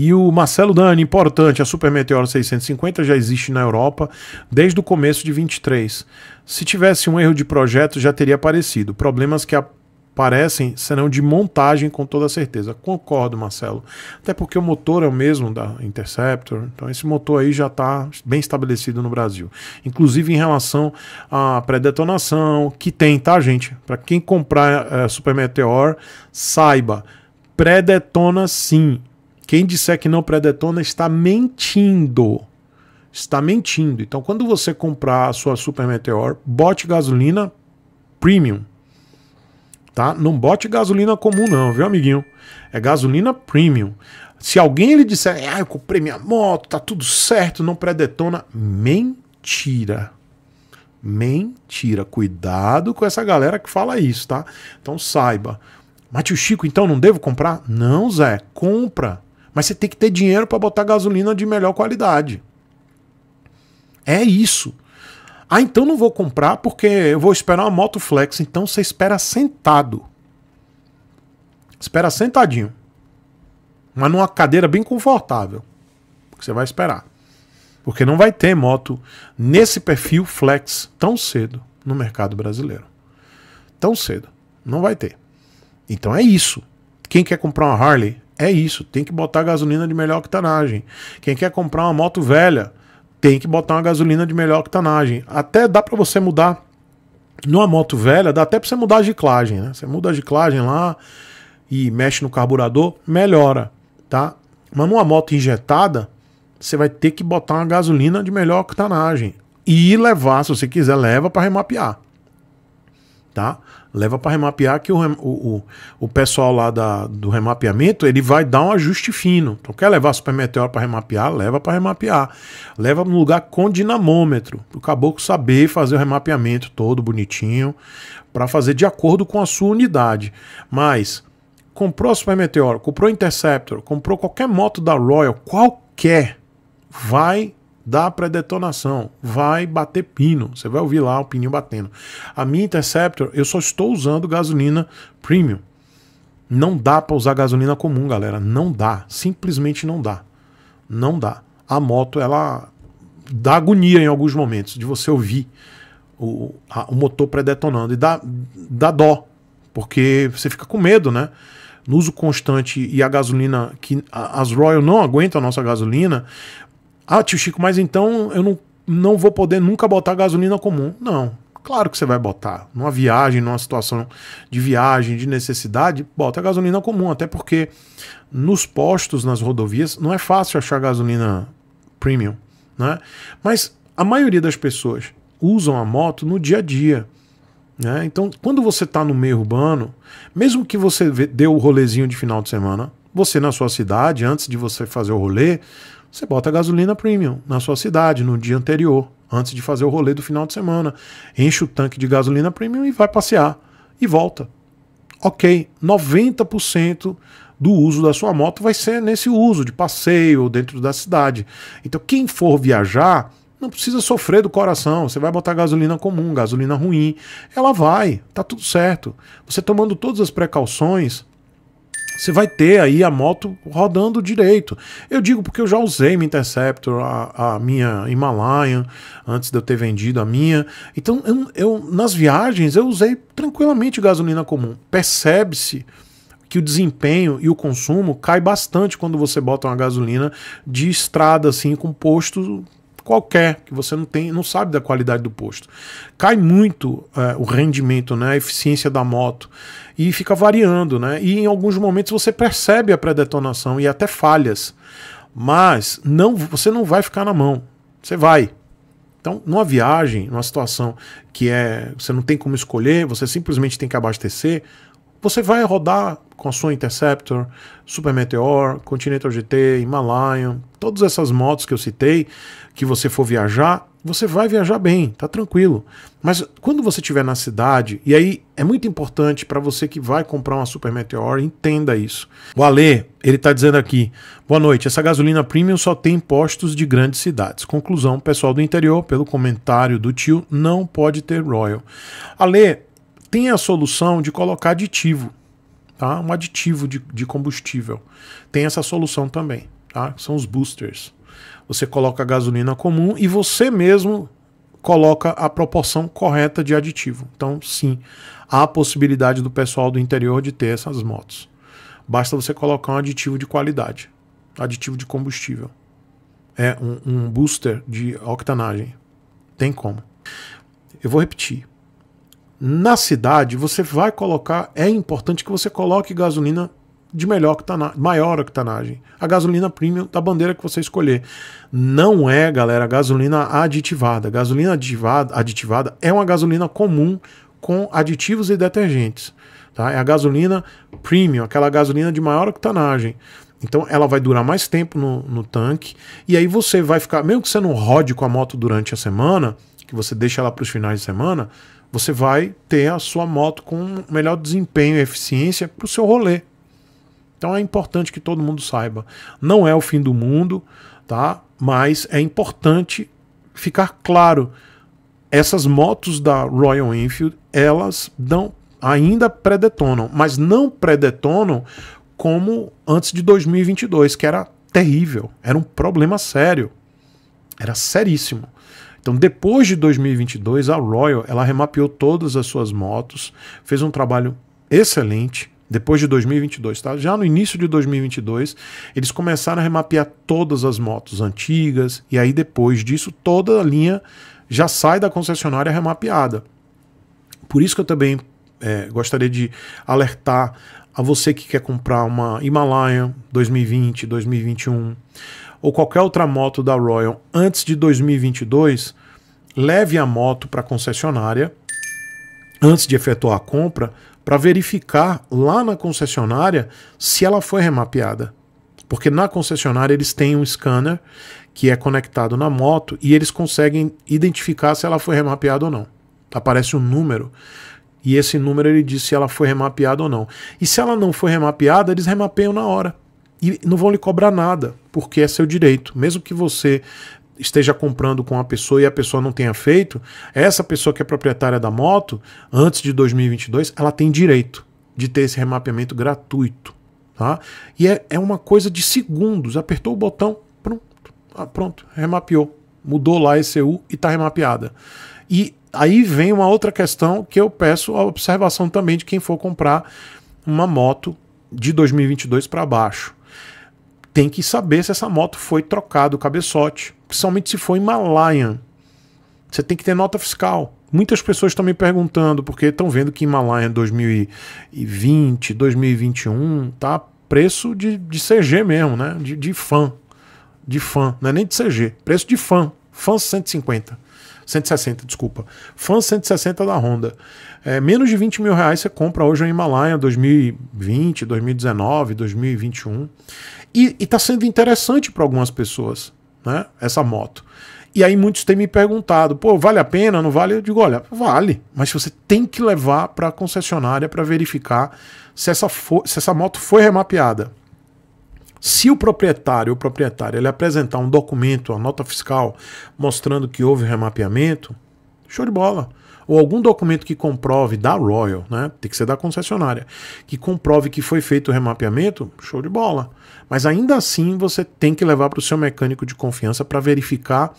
E o Marcelo Dani, importante, a Super Meteor 650 já existe na Europa desde o começo de 23. Se tivesse um erro de projeto, já teria aparecido. Problemas que aparecem serão de montagem com toda certeza. Concordo, Marcelo. Até porque o motor é o mesmo da Interceptor, então esse motor aí já está bem estabelecido no Brasil. Inclusive em relação à pré-detonação, que tem, tá, gente? Para quem comprar é, Super Meteor, saiba pré-detona sim. Quem disser que não predetona está mentindo. Está mentindo. Então, quando você comprar a sua Super Meteor, bote gasolina premium. Tá? Não bote gasolina comum, não, viu, amiguinho? É gasolina premium. Se alguém lhe disser, ah, eu comprei minha moto, tá tudo certo, não predetona, mentira. Mentira. Cuidado com essa galera que fala isso, tá? Então saiba. Mas tio Chico, então não devo comprar? Não, Zé, compra. Mas você tem que ter dinheiro para botar gasolina de melhor qualidade. É isso. Ah, então não vou comprar porque eu vou esperar uma moto flex. Então você espera sentado. Espera sentadinho. Mas numa cadeira bem confortável. Que você vai esperar. Porque não vai ter moto nesse perfil flex tão cedo no mercado brasileiro. Tão cedo. Não vai ter. Então é isso. Quem quer comprar uma Harley é isso, tem que botar gasolina de melhor octanagem. Quem quer comprar uma moto velha, tem que botar uma gasolina de melhor octanagem. Até dá para você mudar numa moto velha, dá até para você mudar a giclagem, né? Você muda a giclagem lá e mexe no carburador, melhora, tá? Mas numa moto injetada, você vai ter que botar uma gasolina de melhor octanagem e levar, se você quiser, leva para remapear tá? Leva para remapear que o, o, o, pessoal lá da, do remapeamento ele vai dar um ajuste fino. Então quer levar super meteoro para remapear, leva para remapear. Leva no lugar com dinamômetro, para o caboclo saber fazer o remapeamento todo bonitinho, para fazer de acordo com a sua unidade. Mas comprou super meteoro, comprou Interceptor, comprou qualquer moto da Royal, qualquer, vai dá pré-detonação, vai bater pino, você vai ouvir lá o pininho batendo. A minha Interceptor, eu só estou usando gasolina premium. Não dá para usar gasolina comum, galera, não dá, simplesmente não dá. Não dá. A moto ela dá agonia em alguns momentos de você ouvir o, a, o motor pré-detonando e dá, dá dó, porque você fica com medo, né? no uso constante e a gasolina que as Royal não aguentam a nossa gasolina, ah, tio Chico, mas então eu não, não vou poder nunca botar gasolina comum. Não. Claro que você vai botar. Numa viagem, numa situação de viagem, de necessidade, bota gasolina comum. Até porque nos postos, nas rodovias, não é fácil achar gasolina premium. Né? Mas a maioria das pessoas usam a moto no dia a dia. Né? Então, quando você está no meio urbano, mesmo que você dê o rolezinho de final de semana, você na sua cidade, antes de você fazer o rolê, você bota gasolina premium na sua cidade no dia anterior, antes de fazer o rolê do final de semana. Enche o tanque de gasolina premium e vai passear. E volta. Ok, 90% do uso da sua moto vai ser nesse uso de passeio dentro da cidade. Então, quem for viajar, não precisa sofrer do coração. Você vai botar gasolina comum, gasolina ruim. Ela vai, tá tudo certo. Você tomando todas as precauções, você vai ter aí a moto rodando direito. Eu digo porque eu já usei minha Interceptor, a, a minha Himalayan, antes de eu ter vendido a minha. Então, eu, eu nas viagens, eu usei tranquilamente gasolina comum. Percebe-se que o desempenho e o consumo cai bastante quando você bota uma gasolina de estrada, assim, com posto qualquer, que você não tem, não sabe da qualidade do posto. Cai muito é, o rendimento, né, a eficiência da moto e fica variando, né? E em alguns momentos você percebe a pré-detonação e até falhas. Mas não, você não vai ficar na mão. Você vai, então, numa viagem, numa situação que é você não tem como escolher, você simplesmente tem que abastecer, você vai rodar com a sua Interceptor, Super Meteor, Continental GT, Himalayan, todas essas motos que eu citei, que você for viajar, você vai viajar bem, tá tranquilo. Mas quando você estiver na cidade, e aí é muito importante para você que vai comprar uma Super Meteor, entenda isso. O Ale, ele tá dizendo aqui: boa noite, essa gasolina premium só tem postos de grandes cidades. Conclusão: pessoal do interior, pelo comentário do tio, não pode ter Royal. Ale, tem a solução de colocar aditivo, tá? um aditivo de, de combustível. Tem essa solução também, tá? são os boosters. Você coloca gasolina comum e você mesmo coloca a proporção correta de aditivo. Então, sim, há a possibilidade do pessoal do interior de ter essas motos. Basta você colocar um aditivo de qualidade, aditivo de combustível. É um, um booster de octanagem. Tem como. Eu vou repetir na cidade, você vai colocar. É importante que você coloque gasolina de melhor octanagem, tá maior octanagem. Tá a gasolina premium da bandeira que você escolher. Não é, galera, gasolina aditivada. Gasolina aditivada, aditivada é uma gasolina comum com aditivos e detergentes. Tá? É a gasolina premium, aquela gasolina de maior octanagem. Tá então ela vai durar mais tempo no, no tanque. E aí você vai ficar, mesmo que você não rode com a moto durante a semana, que você deixa ela para os finais de semana, você vai ter a sua moto com melhor desempenho e eficiência para o seu rolê. Então é importante que todo mundo saiba. Não é o fim do mundo, tá? Mas é importante ficar claro. Essas motos da Royal Enfield, elas dão ainda predetonam, mas não predetonam como antes de 2022, que era terrível, era um problema sério. Era seríssimo. Então, depois de 2022, a Royal ela remapeou todas as suas motos, fez um trabalho excelente. Depois de 2022, tá? Já no início de 2022, eles começaram a remapear todas as motos antigas e aí depois disso toda a linha já sai da concessionária remapeada. Por isso que eu também é, gostaria de alertar a você que quer comprar uma Himalayan 2020, 2021 ou qualquer outra moto da Royal antes de 2022, leve a moto para a concessionária antes de efetuar a compra para verificar lá na concessionária se ela foi remapeada. Porque na concessionária eles têm um scanner que é conectado na moto e eles conseguem identificar se ela foi remapeada ou não. Aparece um número e esse número ele diz se ela foi remapeada ou não. E se ela não foi remapeada, eles remapeiam na hora e não vão lhe cobrar nada, porque é seu direito. Mesmo que você esteja comprando com a pessoa e a pessoa não tenha feito, essa pessoa que é proprietária da moto, antes de 2022, ela tem direito de ter esse remapeamento gratuito. Tá? E é, é uma coisa de segundos. Apertou o botão, pronto, ah, pronto, remapeou. Mudou lá a ECU e está remapeada. E aí vem uma outra questão que eu peço a observação também de quem for comprar uma moto de 2022 para baixo tem que saber se essa moto foi trocada o cabeçote, principalmente se for Himalayan. Você tem que ter nota fiscal. Muitas pessoas estão me perguntando porque estão vendo que Himalayan 2020, 2021 tá preço de, de CG mesmo, né? De, de fã. De fã, não é nem de CG, preço de fã. Fã 150. 160, desculpa. Fã 160 da Honda. É, menos de 20 mil reais você compra hoje um Himalaia 2020, 2019, 2021. E está sendo interessante para algumas pessoas, né? Essa moto. E aí muitos têm me perguntado, pô, vale a pena, não vale? Eu digo, olha, vale, mas você tem que levar para a concessionária para verificar se essa, for, se essa moto foi remapeada. Se o proprietário ou proprietária ele apresentar um documento, a nota fiscal, mostrando que houve remapeamento, show de bola ou algum documento que comprove da Royal, né? Tem que ser da concessionária, que comprove que foi feito o remapeamento, show de bola. Mas ainda assim você tem que levar para o seu mecânico de confiança para verificar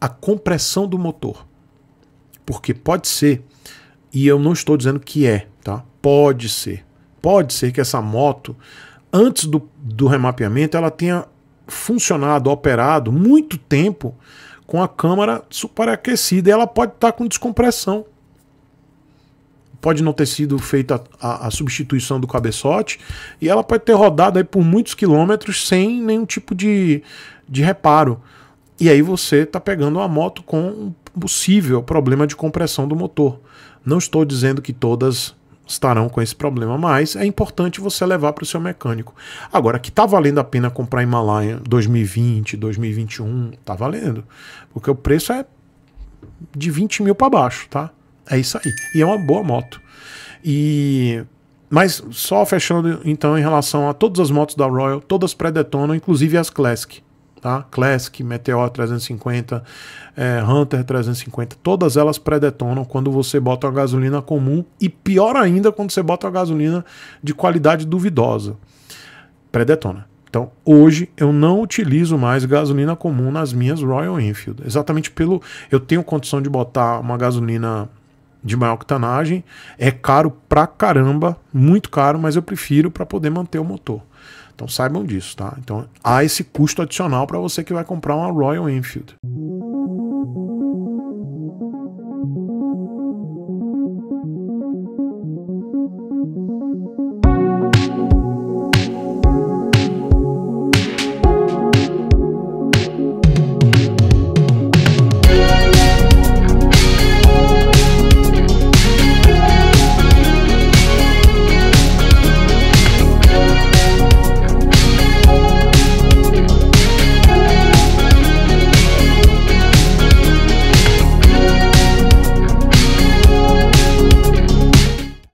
a compressão do motor. Porque pode ser, e eu não estou dizendo que é, tá? Pode ser. Pode ser que essa moto, antes do, do remapeamento, ela tenha funcionado, operado muito tempo com a câmara superaquecida. E ela pode estar tá com descompressão. Pode não ter sido feita a, a, substituição do cabeçote e ela pode ter rodado aí por muitos quilômetros sem nenhum tipo de, de reparo. E aí você está pegando uma moto com um possível problema de compressão do motor. Não estou dizendo que todas estarão com esse problema, mas é importante você levar para o seu mecânico. Agora, que está valendo a pena comprar Himalaia 2020, 2021, está valendo, porque o preço é de 20 mil para baixo, tá? É isso aí. E é uma boa moto. E mas só fechando então em relação a todas as motos da Royal, todas pré-detonam, inclusive as Classic tá? Classic, Meteor 350, é, Hunter 350, todas elas predetonam quando você bota uma gasolina comum e pior ainda quando você bota uma gasolina de qualidade duvidosa. predetona. Então, hoje eu não utilizo mais gasolina comum nas minhas Royal Enfield, exatamente pelo eu tenho condição de botar uma gasolina de maior octanagem, é caro pra caramba, muito caro, mas eu prefiro para poder manter o motor. Então saibam disso, tá? Então há esse custo adicional para você que vai comprar uma Royal Enfield.